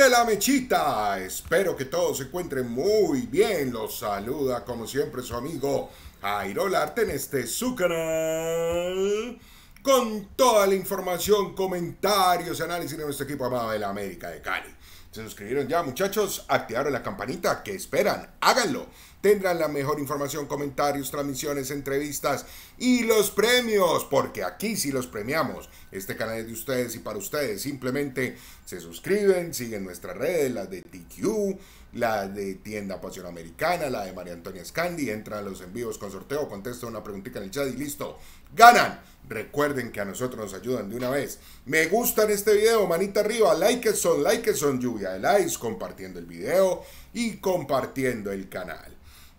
de la mechita. Espero que todos se encuentren muy bien. Los saluda como siempre su amigo Jairo en este su canal. Con toda la información, comentarios, análisis de nuestro equipo amado de la América de Cali. ¿Se suscribieron ya, muchachos? Activaron la campanita. ¿Qué esperan? Háganlo. Tendrán la mejor información, comentarios, transmisiones, entrevistas y los premios, porque aquí sí los premiamos. Este canal es de ustedes y para ustedes. Simplemente se suscriben, siguen nuestras redes, las de TQ, la de Tienda Pasión Americana, la de María Antonia Scandi, entran a los envíos con sorteo, contestan una preguntita en el chat y listo. ¡Ganan! Recuerden que a nosotros nos ayudan de una vez. Me gustan este video, manita arriba, like son, like son, lluvia de likes, compartiendo el video y compartiendo el canal.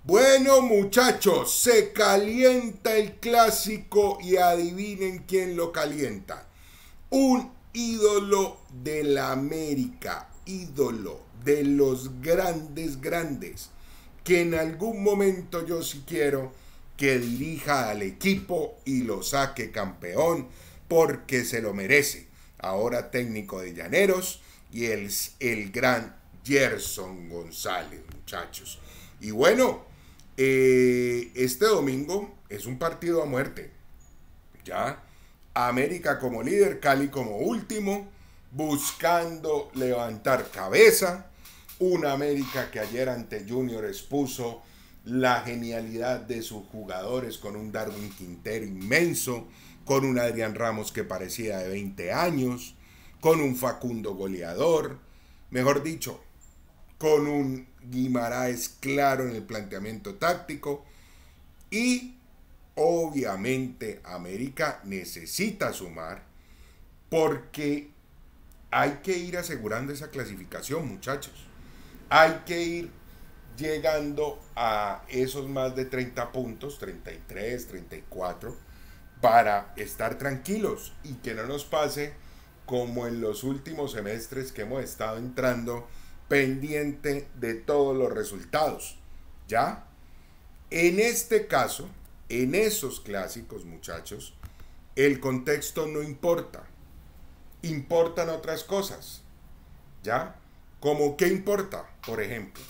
Bueno muchachos, se calienta el clásico y adivinen quién lo calienta. Un ídolo de la América, ídolo de los grandes, grandes, que en algún momento yo si quiero que dirija al equipo y lo saque campeón porque se lo merece. Ahora técnico de Llaneros y el, el gran Gerson González, muchachos. Y bueno, eh, este domingo es un partido a muerte. Ya, América como líder, Cali como último, buscando levantar cabeza. Una América que ayer ante Junior expuso la genialidad de sus jugadores con un Darwin Quintero inmenso, con un Adrián Ramos que parecía de 20 años, con un Facundo goleador, mejor dicho, con un Guimaraes claro en el planteamiento táctico y obviamente América necesita sumar porque hay que ir asegurando esa clasificación, muchachos. Hay que ir llegando a esos más de 30 puntos, 33, 34, para estar tranquilos y que no nos pase como en los últimos semestres que hemos estado entrando pendiente de todos los resultados. ¿Ya? En este caso, en esos clásicos, muchachos, el contexto no importa. Importan otras cosas. ¿Ya? Como qué importa, por ejemplo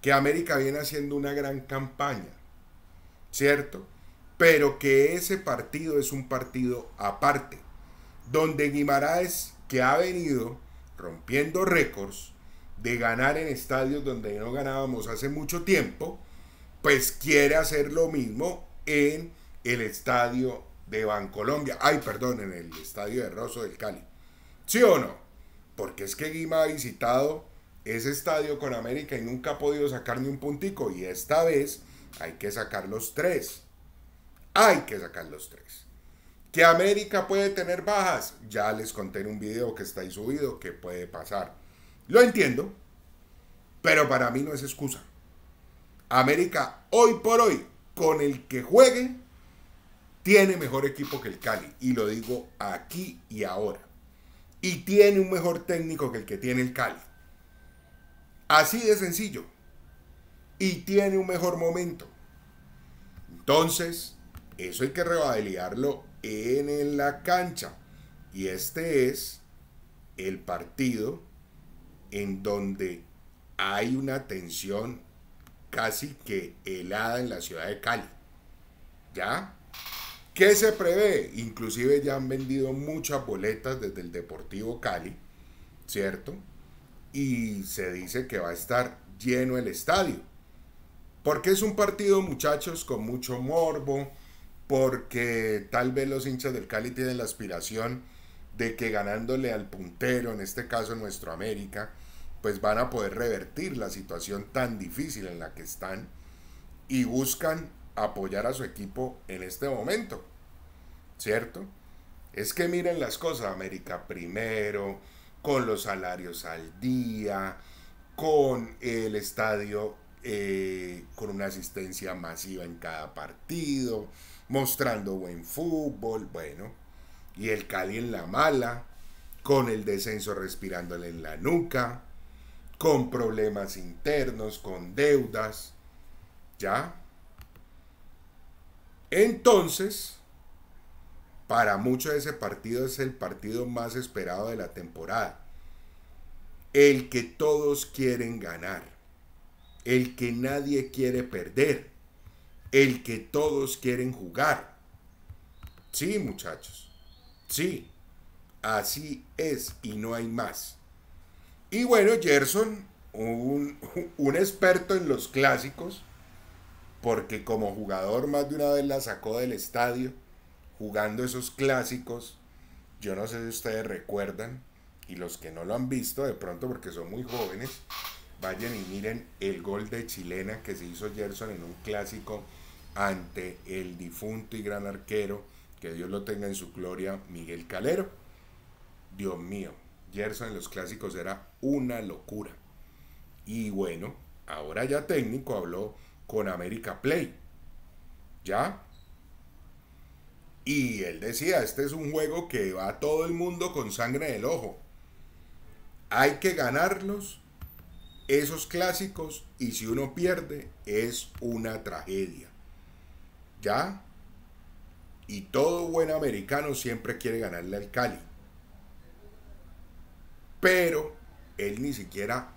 que América viene haciendo una gran campaña, ¿cierto? Pero que ese partido es un partido aparte, donde Guimaraes, que ha venido rompiendo récords de ganar en estadios donde no ganábamos hace mucho tiempo, pues quiere hacer lo mismo en el estadio de Bancolombia, ay, perdón, en el estadio de Rosso del Cali. ¿Sí o no? Porque es que Guima ha visitado ese estadio con América y nunca ha podido sacar ni un puntico. Y esta vez hay que sacar los tres. Hay que sacar los tres. Que América puede tener bajas. Ya les conté en un video que está ahí subido que puede pasar. Lo entiendo. Pero para mí no es excusa. América hoy por hoy, con el que juegue, tiene mejor equipo que el Cali. Y lo digo aquí y ahora. Y tiene un mejor técnico que el que tiene el Cali. Así de sencillo. Y tiene un mejor momento. Entonces, eso hay que revalidarlo en la cancha. Y este es el partido en donde hay una tensión casi que helada en la ciudad de Cali. ¿Ya? ¿Qué se prevé? Inclusive ya han vendido muchas boletas desde el Deportivo Cali, ¿cierto? y se dice que va a estar lleno el estadio. Porque es un partido, muchachos, con mucho morbo, porque tal vez los hinchas del Cali tienen la aspiración de que ganándole al puntero, en este caso nuestro América, pues van a poder revertir la situación tan difícil en la que están y buscan apoyar a su equipo en este momento. ¿Cierto? Es que miren las cosas, América primero, con los salarios al día, con el estadio eh, con una asistencia masiva en cada partido, mostrando buen fútbol, bueno, y el Cali en la mala, con el descenso respirándole en la nuca, con problemas internos, con deudas, ¿ya? Entonces, para muchos ese partido es el partido más esperado de la temporada. El que todos quieren ganar. El que nadie quiere perder. El que todos quieren jugar. Sí, muchachos. Sí. Así es y no hay más. Y bueno, Gerson, un, un, experto en los clásicos, porque como jugador más de una vez la sacó del estadio jugando esos clásicos. Yo no sé si ustedes recuerdan, y los que no lo han visto de pronto porque son muy jóvenes, vayan y miren el gol de chilena que se hizo Gerson en un clásico ante el difunto y gran arquero, que Dios lo tenga en su gloria, Miguel Calero. Dios mío, Gerson en los clásicos era una locura. Y bueno, ahora ya técnico habló con América Play. Ya y él decía, este es un juego que va a todo el mundo con sangre en el ojo. Hay que ganarlos esos clásicos y si uno pierde es una tragedia. ¿Ya? Y todo buen americano siempre quiere ganarle al Cali. Pero él ni siquiera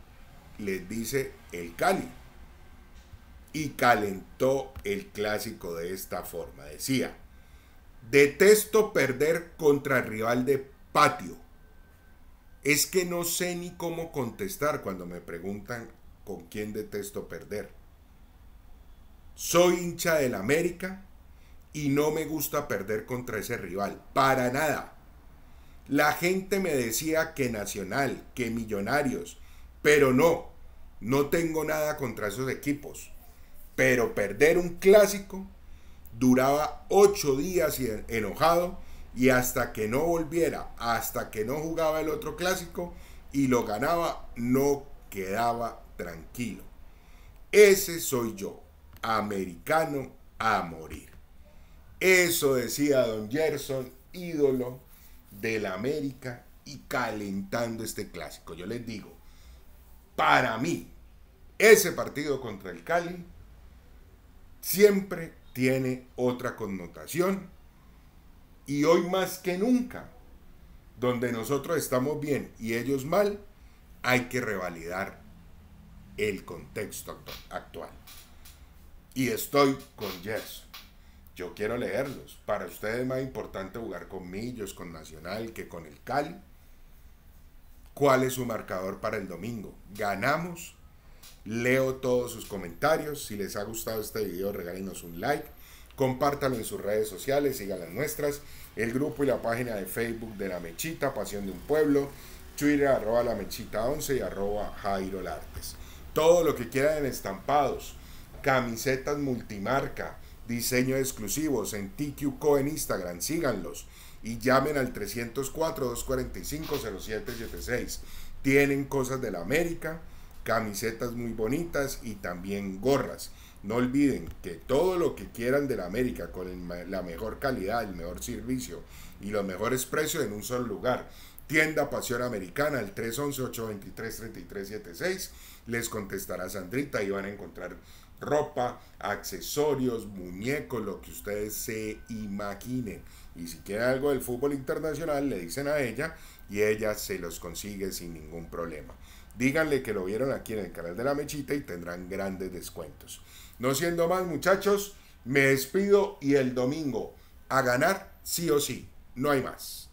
les dice el Cali. Y calentó el clásico de esta forma. Decía, Detesto perder contra el rival de patio. Es que no sé ni cómo contestar cuando me preguntan con quién detesto perder. Soy hincha del América y no me gusta perder contra ese rival. Para nada. La gente me decía que Nacional, que Millonarios, pero no, no tengo nada contra esos equipos. Pero perder un clásico duraba ocho días enojado y hasta que no volviera, hasta que no jugaba el otro clásico y lo ganaba, no quedaba tranquilo. Ese soy yo, americano a morir. Eso decía don Gerson, ídolo de la América y calentando este clásico. Yo les digo, para mí, ese partido contra el Cali siempre tiene otra connotación. Y hoy más que nunca, donde nosotros estamos bien y ellos mal, hay que revalidar el contexto actual. Y estoy con Yes. Yo quiero leerlos. Para ustedes más importante jugar con Millos, con Nacional, que con el Cali. ¿Cuál es su marcador para el domingo? ¿Ganamos Leo todos sus comentarios. Si les ha gustado este video, regálenos un like. Compártanlo en sus redes sociales, sigan las nuestras. El grupo y la página de Facebook de La Mechita, Pasión de un Pueblo. Twitter, arroba La Mechita 11 y arroba Jairo Todo lo que quieran en estampados, camisetas multimarca, diseños exclusivos en TQ en Instagram, síganlos y llamen al 304-245-0776. Tienen cosas de la América, camisetas muy bonitas y también gorras. No olviden que todo lo que quieran de la América con la mejor calidad, el mejor servicio y los mejores precios en un solo lugar. Tienda Pasión Americana el 311-823-3376. Les contestará Sandrita y van a encontrar ropa, accesorios, muñecos, lo que ustedes se imaginen. Y si quieren algo del fútbol internacional, le dicen a ella y ella se los consigue sin ningún problema. Díganle que lo vieron aquí en el canal de la Mechita y tendrán grandes descuentos. No siendo más, muchachos, me despido y el domingo a ganar sí o sí. No hay más.